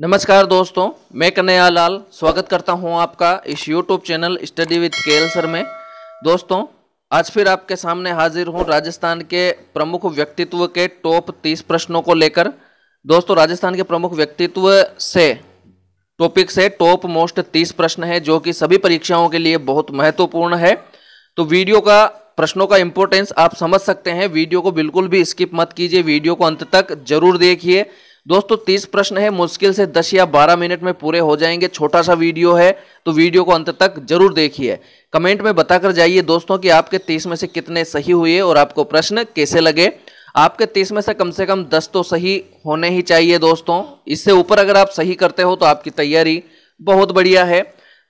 नमस्कार दोस्तों मैं कन्हैया लाल स्वागत करता हूं आपका इस यूट्यूब चैनल स्टडी विद केल सर में दोस्तों आज फिर आपके सामने हाजिर हूं राजस्थान के प्रमुख व्यक्तित्व के टॉप तीस प्रश्नों को लेकर दोस्तों राजस्थान के प्रमुख व्यक्तित्व से टॉपिक से टॉप मोस्ट तीस प्रश्न है जो कि सभी परीक्षाओं के लिए बहुत महत्वपूर्ण है तो वीडियो का प्रश्नों का इंपॉर्टेंस आप समझ सकते हैं वीडियो को बिल्कुल भी स्किप मत कीजिए वीडियो को अंत तक जरूर देखिए दोस्तों तीस प्रश्न है मुश्किल से दस या बारह मिनट में पूरे हो जाएंगे छोटा सा वीडियो है तो वीडियो को अंत तक जरूर देखिए कमेंट में बताकर जाइए दोस्तों कि आपके तीस में से कितने सही हुए और आपको प्रश्न कैसे लगे आपके तीस में से कम से कम दस तो सही होने ही चाहिए दोस्तों इससे ऊपर अगर आप सही करते हो तो आपकी तैयारी बहुत बढ़िया है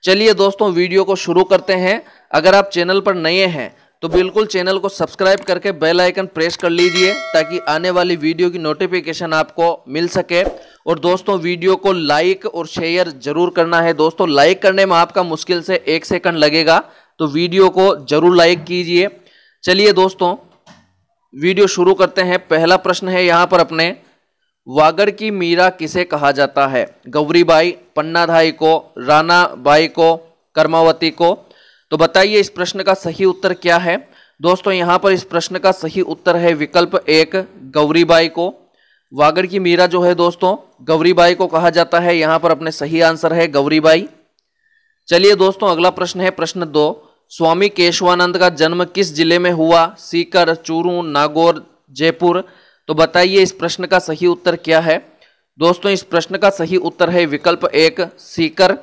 चलिए दोस्तों वीडियो को शुरू करते हैं अगर आप चैनल पर नए हैं तो बिल्कुल चैनल को सब्सक्राइब करके बेल आइकन प्रेस कर लीजिए ताकि आने वाली वीडियो की नोटिफिकेशन आपको मिल सके और दोस्तों वीडियो को लाइक और शेयर जरूर करना है दोस्तों लाइक करने में आपका मुश्किल से एक सेकंड लगेगा तो वीडियो को जरूर लाइक कीजिए चलिए दोस्तों वीडियो शुरू करते हैं पहला प्रश्न है यहाँ पर अपने वागड़ की मीरा किसे कहा जाता है गौरी बाई को राना बाई को कर्मावती को तो बताइए इस प्रश्न का सही उत्तर क्या है दोस्तों यहाँ पर इस प्रश्न का सही उत्तर है विकल्प एक गौरीबाई को वागड़ की मीरा जो है दोस्तों गौरीबाई को कहा जाता है यहाँ पर अपने सही आंसर है गौरीबाई चलिए दोस्तों अगला प्रश्न है प्रश्न दो स्वामी केशवानंद का जन्म किस जिले में हुआ सीकर चूरू नागौर जयपुर तो बताइए इस प्रश्न का सही उत्तर क्या है दोस्तों इस प्रश्न का सही उत्तर है विकल्प एक सीकर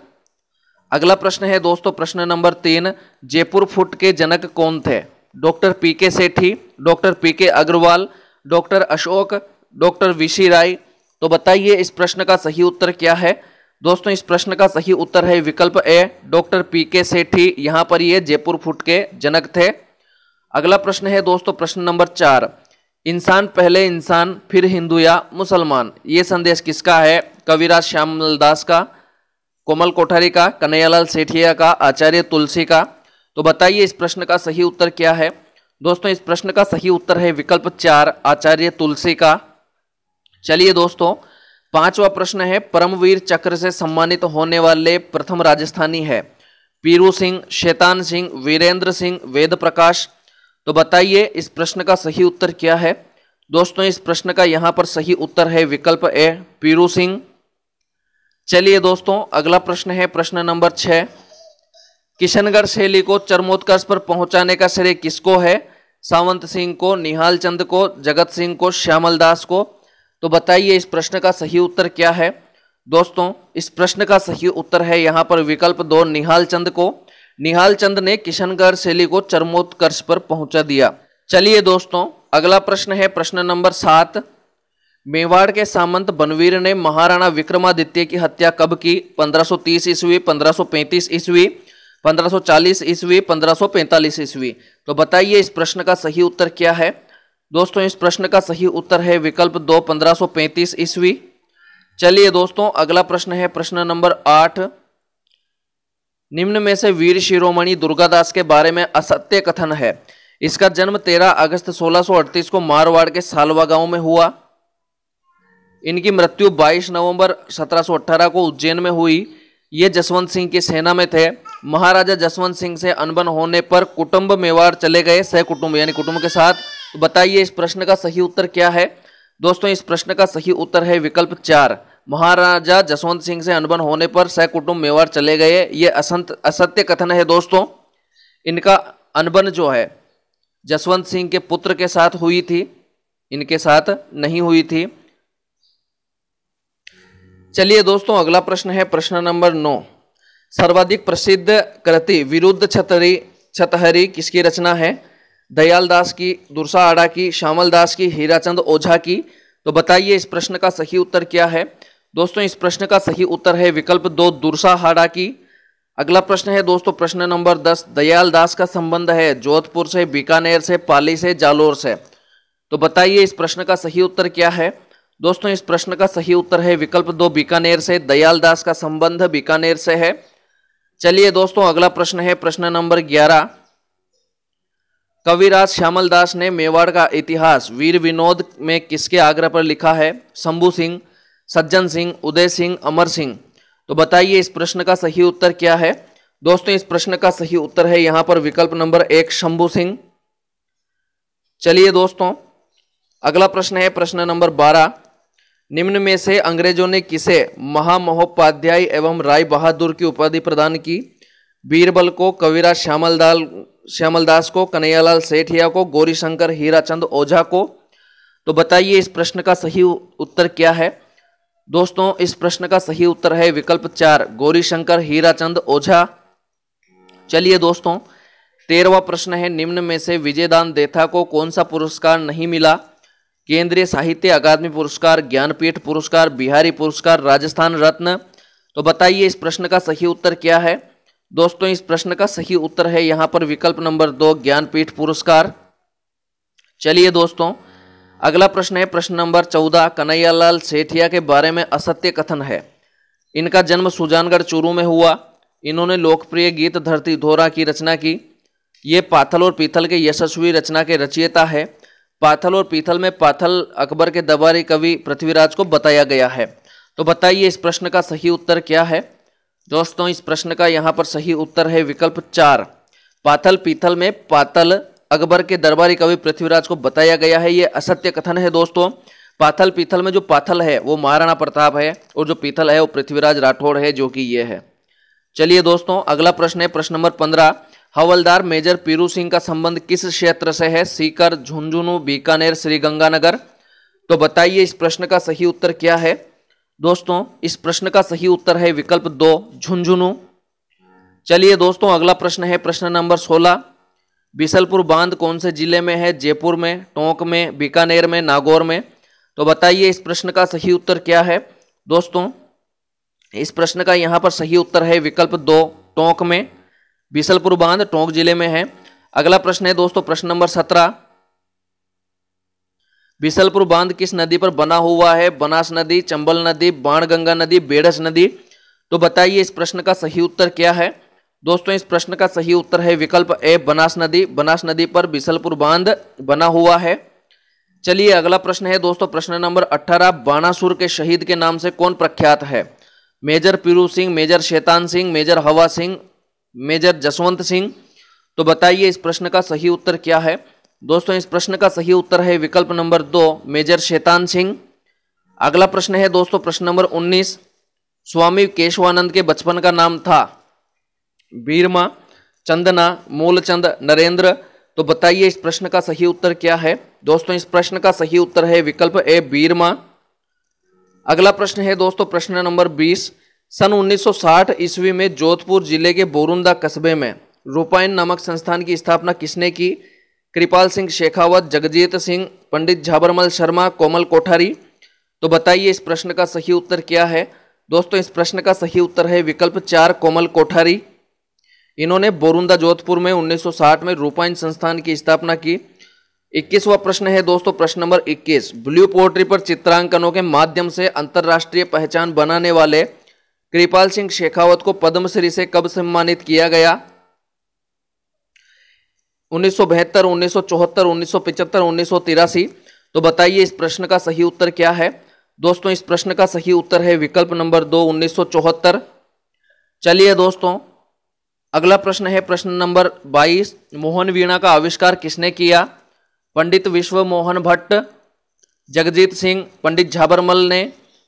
अगला प्रश्न है दोस्तों प्रश्न नंबर तीन जयपुर फुट के जनक कौन थे डॉक्टर पी के सेठी डॉक्टर पी के अग्रवाल डॉक्टर अशोक डॉक्टर विशी राय तो बताइए इस प्रश्न का सही उत्तर क्या है दोस्तों इस प्रश्न का सही उत्तर है विकल्प ए डॉक्टर पी के सेठी यहाँ पर ये जयपुर फुट के जनक थे अगला प्रश्न है दोस्तों प्रश्न नंबर चार इंसान पहले इंसान फिर हिंदू या मुसलमान ये संदेश किसका है कविराज श्यामल दास का कोमल कोठारी का कन्हैयालाल सेठिया का आचार्य तुलसी का तो बताइए इस प्रश्न का सही उत्तर क्या है दोस्तों इस प्रश्न का सही उत्तर है विकल्प चार आचार्य तुलसी का चलिए दोस्तों पांचवा प्रश्न है परमवीर चक्र से सम्मानित होने वाले प्रथम राजस्थानी है पीरू सिंह शैतान सिंह वीरेंद्र सिंह वेद प्रकाश तो बताइए इस प्रश्न का सही उत्तर क्या है दोस्तों इस प्रश्न का यहाँ पर सही उत्तर है विकल्प ए पीरू सिंह चलिए दोस्तों अगला प्रश्न है प्रश्न नंबर छह किशनगढ़ शैली को चरमोत्कर्ष पर पहुंचाने का श्रेय किसको है सावंत सिंह को निहाल चंद को जगत सिंह को श्यामल दास को तो बताइए इस प्रश्न का सही उत्तर क्या है दोस्तों इस प्रश्न का सही उत्तर है यहाँ पर विकल्प दो निहाल चंद को निहाल चंद ने किशनगढ़ शैली को चरमोत्कर्ष पर पहुंचा दिया चलिए दोस्तों अगला प्रश्न है प्रश्न नंबर सात मेवाड़ के सामंत बनवीर ने महाराणा विक्रमादित्य की हत्या कब की 1530 ईस्वी 1535 ईस्वी 1540 ईस्वी 1545 ईस्वी तो बताइए इस प्रश्न का सही उत्तर क्या है दोस्तों इस प्रश्न का सही उत्तर है विकल्प दो 1535 ईस्वी चलिए दोस्तों अगला प्रश्न है प्रश्न नंबर आठ निम्न में से वीर शिरोमणि दुर्गादास के बारे में असत्य कथन है इसका जन्म 13 अगस्त 1638 को मारवाड़ के सालवा गांव में हुआ इनकी मृत्यु 22 नवंबर 1718 को उज्जैन में हुई ये जसवंत सिंह की सेना में थे महाराजा जसवंत सिंह से अनबन होने पर कुटुंब मेवाड़ चले गए सहकुटुंब यानी कुटुंब के साथ तो बताइए इस प्रश्न का सही उत्तर क्या है दोस्तों इस प्रश्न का सही उत्तर है विकल्प चार महाराजा जसवंत सिंह से अनबन होने पर सहकुटुंब मेवाड़ चले गए ये असंत असत्य कथन है दोस्तों इनका अनबन जो है जसवंत सिंह के पुत्र के साथ हुई थी इनके साथ नहीं हुई थी चलिए दोस्तों अगला प्रश्न है प्रश्न नंबर नौ सर्वाधिक प्रसिद्ध कृति विरुद्ध छतरी छतहरी किसकी रचना है दयाल दास की दुर्सा आड़ा की श्यामल दास की हीराचंद ओझा की तो बताइए इस प्रश्न का सही उत्तर क्या है दोस्तों इस प्रश्न का सही उत्तर है विकल्प दो दुर्सा हाड़ा की अगला प्रश्न है दोस्तों प्रश्न नंबर दस दयाल दास का संबंध है जोधपुर से बीकानेर से पाली से जालोर से तो बताइए इस प्रश्न का सही उत्तर क्या है दोस्तों इस प्रश्न का सही उत्तर है विकल्प दो बीकानेर से दयाल दास का संबंध बीकानेर से है चलिए दोस्तों अगला प्रश्न है प्रश्न नंबर ग्यारह कविराज श्यामल दास ने मेवाड़ का इतिहास वीर विनोद में किसके आग्रह पर लिखा है शंभू सिंह सज्जन सिंह उदय सिंह अमर सिंह तो बताइए इस प्रश्न का सही उत्तर क्या है दोस्तों इस प्रश्न का सही उत्तर है यहां पर विकल्प नंबर एक शंभू सिंह चलिए दोस्तों अगला प्रश्न है प्रश्न नंबर बारह निम्न में से अंग्रेजों ने किसे महामहोपाध्याय एवं राय बहादुर की उपाधि प्रदान की बीरबल को कविरा श्यामल दाल श्यामल दास को कन्हैयालाल सेठिया को गौरीशंकर हीराचंद ओझा को तो बताइए इस प्रश्न का सही उत्तर क्या है दोस्तों इस प्रश्न का सही उत्तर है विकल्प चार गौरीशंकर हीराचंद ओझा चलिए दोस्तों तेरहवा प्रश्न है निम्न में से विजयदान देथा को कौन सा पुरस्कार नहीं मिला केंद्रीय साहित्य अकादमी पुरस्कार ज्ञानपीठ पुरस्कार बिहारी पुरस्कार राजस्थान रत्न तो बताइए इस प्रश्न का सही उत्तर क्या है दोस्तों इस प्रश्न का सही उत्तर है यहाँ पर विकल्प नंबर दो ज्ञानपीठ पुरस्कार चलिए दोस्तों अगला प्रश्न है प्रश्न नंबर चौदह कन्हैयालाल सेठिया के बारे में असत्य कथन है इनका जन्म सुजानगढ़ चूरू में हुआ इन्होंने लोकप्रिय गीत धरती धोरा की रचना की ये पाथल और पीथल के यशस्वी रचना के रचयिता है पाथल और पीथल में पाथल अकबर के दबारे कवि पृथ्वीराज को बताया गया है तो बताइए इस प्रश्न का सही उत्तर क्या है दोस्तों इस प्रश्न का यहाँ पर सही उत्तर है विकल्प चार पाथल पीथल में पाथल अकबर के दरबारी कवि पृथ्वीराज को बताया गया है ये असत्य कथन है दोस्तों पाथल पीथल में जो पाथल है वो महाराणा प्रताप है और जो पीथल है वो पृथ्वीराज राठौड़ है जो कि ये है चलिए दोस्तों अगला प्रश्न है प्रश्न नंबर पंद्रह हवलदार मेजर पीरू सिंह का संबंध किस क्षेत्र से है सीकर झुंझुनू बीकानेर श्रीगंगानगर तो बताइए इस प्रश्न का सही उत्तर क्या है दोस्तों इस प्रश्न का सही उत्तर है विकल्प दो झुंझुनू चलिए दोस्तों अगला प्रश्न है प्रश्न नंबर सोलह बिसलपुर बांध कौन से जिले में है जयपुर में टोंक में बीकानेर में नागौर में तो बताइए इस प्रश्न का सही उत्तर क्या है दोस्तों इस प्रश्न का यहाँ पर सही उत्तर है विकल्प दो टोंक में बीसलपुर बांध टोंक जिले में है अगला प्रश्न है दोस्तों प्रश्न नंबर सत्रह बीसलपुर बांध किस नदी पर बना हुआ है बनास नदी चंबल नदी बाणगंगा नदी बेड़स नदी तो बताइए इस प्रश्न का सही उत्तर क्या है दोस्तों इस प्रश्न का सही उत्तर है विकल्प ए बनास नदी बनास नदी पर बिसलपुर बांध बना हुआ है चलिए अगला प्रश्न है दोस्तों प्रश्न नंबर अठारह बाणासुर के शहीद के नाम से कौन प्रख्यात है मेजर पीरू सिंह मेजर शैतान सिंह मेजर हवा सिंह मेजर जसवंत सिंह तो बताइए इस प्रश्न का सही उत्तर क्या है दोस्तों इस प्रश्न का सही उत्तर है विकल्प नंबर दो मेजर शैतान सिंह अगला प्रश्न है दोस्तों प्रश्न नंबर उन्नीस स्वामी केशवानंद के बचपन का नाम था बीरमा चंदना मूलचंद नरेंद्र तो बताइए इस प्रश्न का सही उत्तर क्या है दोस्तों इस प्रश्न का सही उत्तर है विकल्प ए बीरमा अगला प्रश्न है दोस्तों प्रश्न नंबर बीस सन 1960 ईस्वी में जोधपुर जिले के बोरुंदा कस्बे में रूपायन नामक संस्थान की स्थापना किसने की कृपाल सिंह शेखावत जगजीत सिंह पंडित झाबरमल शर्मा कोमल कोठारी तो बताइए इस प्रश्न का सही उत्तर क्या है दोस्तों इस प्रश्न का सही उत्तर है विकल्प चार कोमल कोठारी इन्होंने बोरुंदा जोधपुर में 1960 में रूपायन संस्थान की स्थापना की इक्कीसवा प्रश्न है दोस्तों प्रश्न नंबर 21 ब्लू पोर्ट्री पर चित्रांकनों के माध्यम से अंतर्राष्ट्रीय पहचान बनाने वाले कृपाल सिंह शेखावत को पद्मश्री से कब सम्मानित किया गया उन्नीस सौ बहत्तर उन्नीस सौ चौहत्तर उन्नीस सौ पिचहत्तर उन्नीस सौ तिरासी तो बताइए इस प्रश्न का सही उत्तर क्या है दोस्तों इस प्रश्न का सही उत्तर है विकल्प नंबर दो उन्नीस चलिए दोस्तों अगला प्रश्न है प्रश्न नंबर 22 मोहन वीणा का आविष्कार किसने किया पंडित विश्व मोहन भट्ट जगजीत सिंह पंडित झाबरमल ने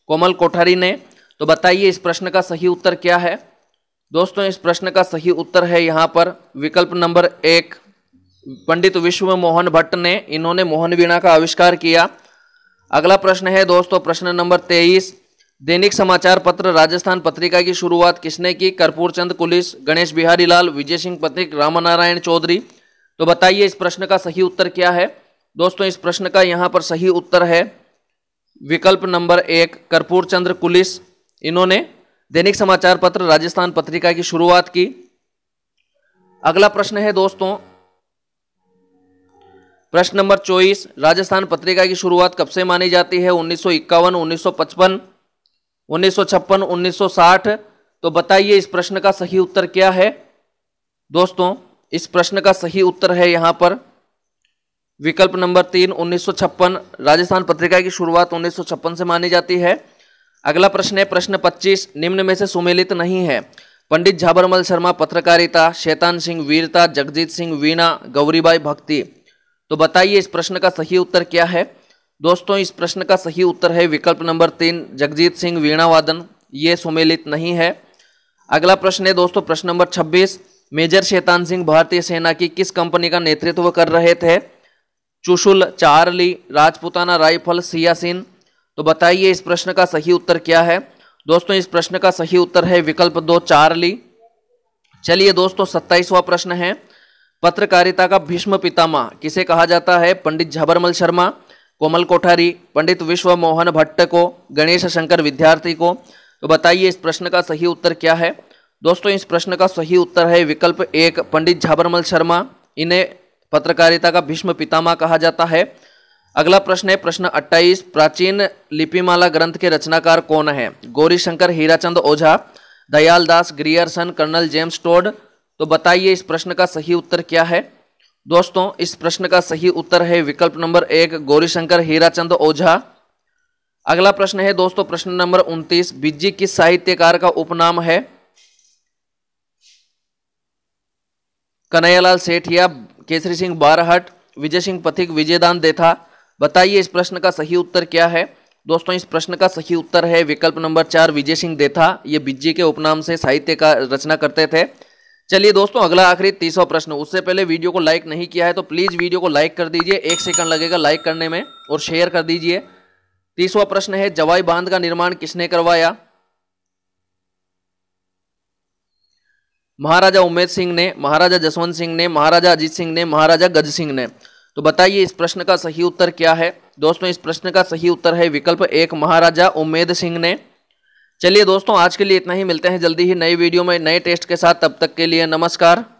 कोमल कोठारी ने तो बताइए इस प्रश्न का सही उत्तर क्या है दोस्तों इस प्रश्न का सही उत्तर है यहाँ पर विकल्प नंबर एक पंडित विश्व मोहन भट्ट ने इन्होंने मोहन वीणा का आविष्कार किया अगला प्रश्न है दोस्तों प्रश्न नंबर तेईस दैनिक समाचार पत्र राजस्थान पत्रिका की शुरुआत किसने की कर्पूर चंद कुलिस गणेश बिहारी लाल विजय सिंह पथिक रामनारायण चौधरी तो बताइए इस प्रश्न का सही उत्तर क्या है दोस्तों इस प्रश्न का यहाँ पर सही उत्तर है विकल्प नंबर एक कर्पूर चंद्र कुलिस इन्होंने दैनिक समाचार पत्र राजस्थान पत्रिका की शुरुआत की अगला प्रश्न है दोस्तों प्रश्न नंबर चौबीस राजस्थान पत्रिका की शुरुआत कब से मानी जाती है उन्नीस सौ इक्यावन उन्नीस सौ पचपन उन्नीस सौ छप्पन उन्नीस सौ साठ तो बताइए इस प्रश्न का सही उत्तर क्या है दोस्तों इस प्रश्न का सही उत्तर है यहां पर विकल्प नंबर तीन उन्नीस राजस्थान पत्रिका की शुरुआत उन्नीस से मानी जाती है अगला प्रश्न है प्रश्न 25 निम्न में से सुमेलित नहीं है पंडित झाबरमल शर्मा पत्रकारिता शैतान सिंह वीरता जगजीत सिंह वीणा गौरीबाई भक्ति तो बताइए इस प्रश्न का सही उत्तर क्या है दोस्तों इस प्रश्न का सही उत्तर है विकल्प नंबर तीन जगजीत सिंह वीणा वादन ये सुमेलित नहीं है अगला प्रश्न है दोस्तों प्रश्न नंबर छब्बीस मेजर शैतान सिंह भारतीय सेना की किस कंपनी का नेतृत्व कर रहे थे चुशुल चार्ली राजपुताना राइफल सियासिन तो बताइए इस प्रश्न का सही उत्तर क्या है दोस्तों इस प्रश्न का सही उत्तर है विकल्प दो चार ली चलिए दोस्तों सत्ताईसवा प्रश्न है पत्रकारिता का भीष्म पितामह किसे कहा जाता है पंडित झबरमल शर्मा कोमल कोठारी पंडित विश्व मोहन भट्ट को गणेश शंकर विद्यार्थी को तो बताइए इस प्रश्न का सही उत्तर क्या है दोस्तों इस प्रश्न का सही उत्तर है विकल्प एक पंडित झाबरमल शर्मा इन्हें पत्रकारिता का भीष्म पितामह कहा जाता है अगला प्रश्न है प्रश्न 28 प्राचीन लिपिमाला ग्रंथ के रचनाकार कौन है Gauri Shankar Hirachand Ojha Dayal Das Grierson colonel James Tod तो बताइए इस प्रश्न का सही उत्तर क्या है दोस्तों इस प्रश्न का सही उत्तर है विकल्प नंबर एक गौरीशंकर हीराचंद ओझा अगला प्रश्न है दोस्तों प्रश्न नंबर उन्तीस बिज्जी किस साहित्यकार का उपनाम है कन्हैयालाल सेठिया केसरी सिंह बारहट विजय सिंह पथिक विजयदान देथा बताइए इस प्रश्न का सही उत्तर क्या है दोस्तों इस प्रश्न का सही उत्तर है विकल्प नंबर चार विजय सिंह देथा ये बिज्जी के उपनाम से साहित्य का रचना करते थे चलिए दोस्तों अगला आखिरी तीसरा प्रश्न उससे पहले वीडियो को लाइक नहीं किया है तो प्लीज़ वीडियो को लाइक कर दीजिए एक सेकंड लगेगा लाइक करने में और शेयर कर दीजिए तीसवा प्रश्न है जवाई बांध का निर्माण किसने करवाया महाराजा उमेद सिंह ने महाराजा जसवंत सिंह ने महाराजा अजीत सिंह ने महाराजा गज सिंह ने तो बताइए इस प्रश्न का सही उत्तर क्या है दोस्तों इस प्रश्न का सही उत्तर है विकल्प एक महाराजा उमेद सिंह ने चलिए दोस्तों आज के लिए इतना ही मिलते हैं जल्दी ही नई वीडियो में नए टेस्ट के साथ तब तक के लिए नमस्कार